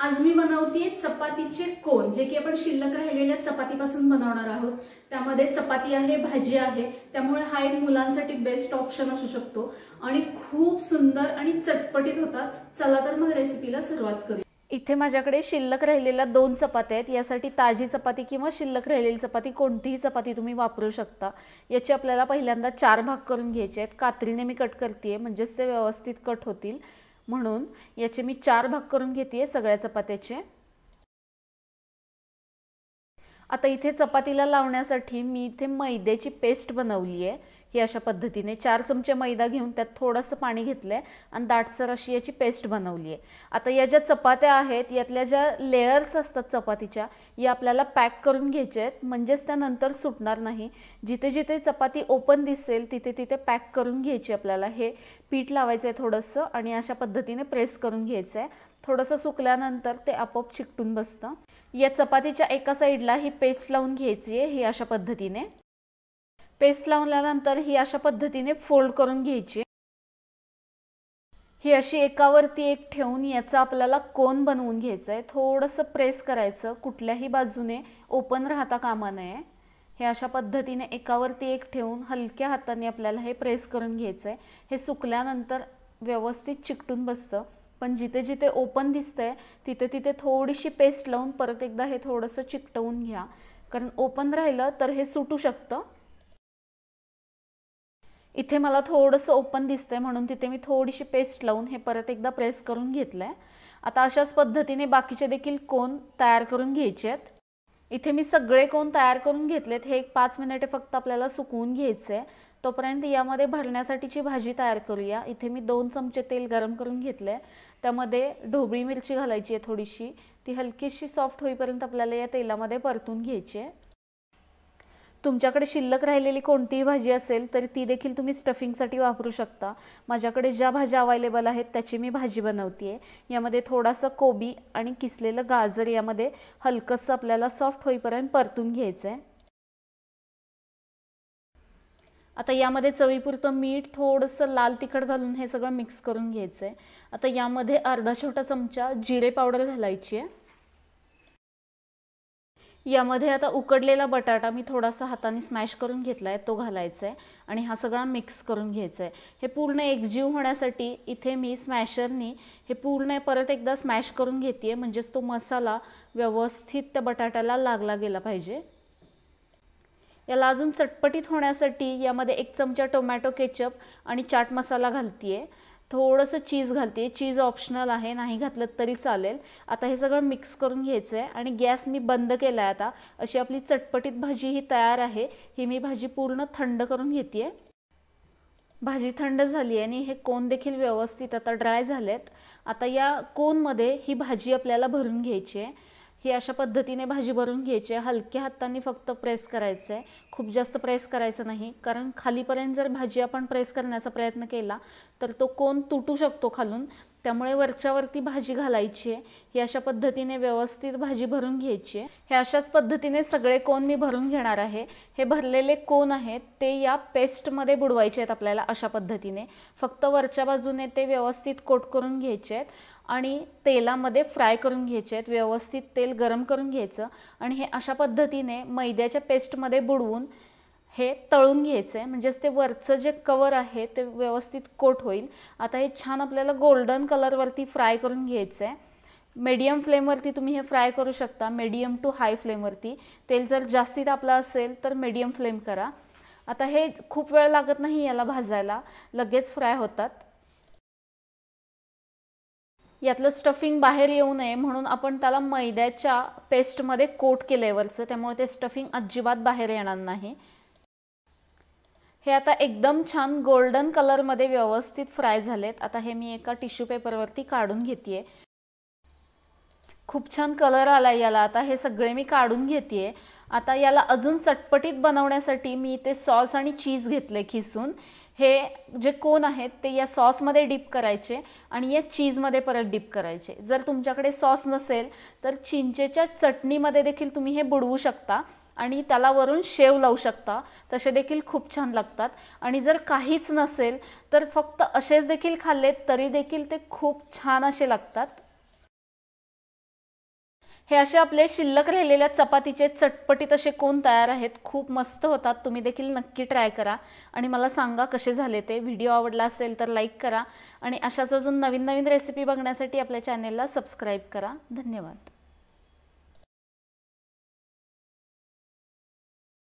आज मी बनवते चपातीचे कोण जे की आपण शिल्लक राहिलेल्या चपातीपासून बनवणार आहोत त्यामध्ये चपाती आहे भाजी आहे त्यामुळे हा एक मुलांसाठी बेस्ट ऑप्शन असू शकतो आणि खूप सुंदर आणि चटपटीत होतात चला तर मग रेसिपीला सुरुवात करू इथे माझ्याकडे शिल्लक राहिलेल्या दोन चपात्या आहेत यासाठी ताजी चपाती किंवा शिल्लक राहिलेली चपाती कोणतीही चपाती तुम्ही वापरू शकता याची आपल्याला पहिल्यांदा चार भाग करून घ्यायचे आहेत कात्रीने मी कट करते म्हणजेच ते व्यवस्थित कट होतील म्हणून याचे मी चार भाग करून घेते सगळ्या चपात्याचे आता इथे चपातीला लावण्यासाठी मी इथे मैद्याची पेस्ट बनवली आहे ही अशा पद्धतीने चार चमचे मैदा घेऊन त्यात थोडंसं पाणी घेतलं आहे आणि दाटसर अशी याची पेस्ट बनवली आहे आता या ज्या चपात्या आहेत यातल्या ज्या लेयर्स असतात चपातीच्या या आपल्याला पॅक करून घ्यायच्या आहेत म्हणजेच त्यानंतर सुटणार नाही जिथे जिथे चपाती ओपन दिसेल तिथे तिथे पॅक करून घ्यायची आपल्याला हे पीठ लावायचं आहे थोडंसं आणि अशा पद्धतीने प्रेस करून घ्यायचं आहे थोडंसं सुकल्यानंतर ते आपोआप चिकटून बसतं या चपातीच्या एका साईडला ही पेस्ट लावून घ्यायची आहे ही अशा पद्धतीने पेस्ट लावल्यानंतर ही अशा पद्धतीने फोल्ड करून घ्यायची ही अशी एकावरती एक ठेवून याचा आपल्याला कोन बनवून घ्यायचा आहे थोडंसं प्रेस करायचं कुठल्याही बाजूने ओपन राहता कामा नये हे अशा पद्धतीने एकावरती एक ठेवून हलक्या हाताने आपल्याला हे प्रेस करून घ्यायचं आहे हे सुकल्यानंतर व्यवस्थित चिकटून बसतं पण जिथे जिथे ओपन दिसतंय तिथे तिथे थोडीशी पेस्ट लावून परत एकदा हे थोडंसं चिकटवून घ्या कारण ओपन राहिलं तर हे सुटू शकतं इथे मला थोडंसं ओपन दिसतंय म्हणून तिथे मी थोडीशी पेस्ट लावून हे परत एकदा प्रेस करून घेतलं आहे आता अशाच पद्धतीने बाकीचे देखील कोन तयार करून घ्यायचे आहेत इथे मी सगळे कोन तयार करून घेतलेत हे एक पाच मिनिटे फक्त आपल्याला सुकवून घ्यायचं आहे तोपर्यंत यामध्ये भरण्यासाठीची भाजी तयार करूया इथे मी दोन चमचे तेल गरम करून घेतलं आहे त्यामध्ये ढोबळी मिरची घालायची आहे थोडीशी ती हलकीशी सॉफ्ट होईपर्यंत आपल्याला या तेलामध्ये परतून घ्यायची आहे तुमच्याकडे शिल्लक राहिलेली कोणतीही भाजी असेल तरी ती देखील तुम्ही स्टफिंगसाठी वापरू शकता माझ्याकडे ज्या भाज्या अवेलेबल आहेत त्याची मी भाजी बनवते आहे यामध्ये थोडासा कोबी आणि किसलेलं गाजर यामध्ये हलकंसं आपल्याला सॉफ्ट होईपर्यंत परतून घ्यायचं आहे आता यामध्ये चवीपुरतं मीठ थोडंसं लाल तिखट घालून हे सगळं मिक्स करून घ्यायचं आहे आता यामध्ये अर्धा छोटा चमचा जिरे पावडर घालायची आहे यामध्ये आता उकडलेला बटाटा मी थोडासा हाताने स्मॅश करून घेतला आहे तो घालायचा आहे आणि हा सगळा मिक्स करून घ्यायचा आहे हे पूर्ण एकजीव होण्यासाठी इथे मी स्मॅशरनी हे पूर्ण परत एकदा स्मॅश करून घेते म्हणजेच तो मसाला व्यवस्थित त्या बटाट्याला लागला गेला पाहिजे याला अजून चटपटीत होण्यासाठी यामध्ये एक चमचा टोमॅटो केचप आणि चाट मसाला घालते थोडंसं चीज घालते चीज ऑप्शनल आहे नाही घातलं तरी चालेल आता हे सगळं मिक्स करून घ्यायचं आहे आणि गॅस मी बंद केला आहे आता अशी आपली चटपटीत भाजी ही तयार आहे ही मी भाजी पूर्ण थंड करून घेते आहे भाजी थंड झाली आहे आणि हे कोन देखील व्यवस्थित आता ड्राय झालेत आता या कोनमध्ये ही भाजी आपल्याला भरून घ्यायची आहे ही अशा पद्धतीने भाजी भरून घ्यायची आहे हलक्या हातांनी फक्त प्रेस करायचं आहे खूप जास्त प्रेस करायचं नाही कारण खालीपर्यंत जर भाजी आपण प्रेस करण्याचा प्रयत्न केला तर तो कोण तुटू शकतो खालून त्यामुळे वरच्यावरती भाजी घालायची आहे ही अशा पद्धतीने व्यवस्थित भाजी भरून घ्यायची आहे हे अशाच पद्धतीने सगळे कोण मी भरून घेणार आहे हे भरलेले कोण आहेत ते या पेस्टमध्ये बुडवायचे आहेत आपल्याला अशा पद्धतीने फक्त वरच्या बाजूने ते व्यवस्थित कोट करून घ्यायचे आहेत आणि तेलामध्ये फ्राय करून घ्यायचे आहेत व्यवस्थित तेल गरम करून घ्यायचं आणि हे अशा पद्धतीने मैद्याच्या पेस्टमध्ये बुडवून हे तळून घ्यायचं आहे म्हणजेच ते वरचं जे कवर आहे ते व्यवस्थित कोट होईल आता हे छान आपल्याला गोल्डन कलरवरती फ्राय करून घ्यायचं आहे मीडियम फ्लेमवरती तुम्ही हे फ्राय करू शकता मीडियम टू हाय फ्लेमवरती तेल जर जास्तीत तापलं असेल तर मीडियम फ्लेम करा आता हे खूप वेळ लागत नाही याला भाजायला लगेच फ्राय होतात यातलं स्टफिंग बाहेर येऊ नये म्हणून आपण त्याला मैद्याच्या पेस्टमध्ये कोट केलं आहे वरचं त्यामुळे ते स्टफिंग अजिबात बाहेर येणार नाही हे आता एकदम छान गोल्डन कलरमध्ये व्यवस्थित फ्राय झालेत आता हे मी एका टिश्यू पेपरवरती काढून घेते खूप छान कलर आला याला आता हे सगळे मी काढून घेते आता याला अजून चटपटीत बनवण्यासाठी मी ते सॉस आणि चीज घेतले खिसून हे जे कोण आहेत ते या सॉसमध्ये डीप करायचे आणि या चीजमध्ये परत डीप करायचे जर तुमच्याकडे सॉस नसेल तर चिंचेच्या चटणीमध्ये देखील तुम्ही हे बुडवू शकता आणि त्याला वरून शेव लावू शकता तसे देखील खूप छान लागतात आणि जर काहीच नसेल तर फक्त असेच देखील खाल्ले तरी देखील ते खूप छान असे लागतात हे असे आपले शिल्लक राहिलेल्या चपातीचे चटपटीत असे कोण तयार आहेत खूप मस्त होतात तुम्ही देखील नक्की ट्राय करा आणि मला सांगा कसे झाले ते व्हिडिओ आवडला असेल तर लाईक करा आणि अशाच अजून नवीन नवीन रेसिपी बघण्यासाठी आपल्या चॅनेलला सबस्क्राईब करा धन्यवाद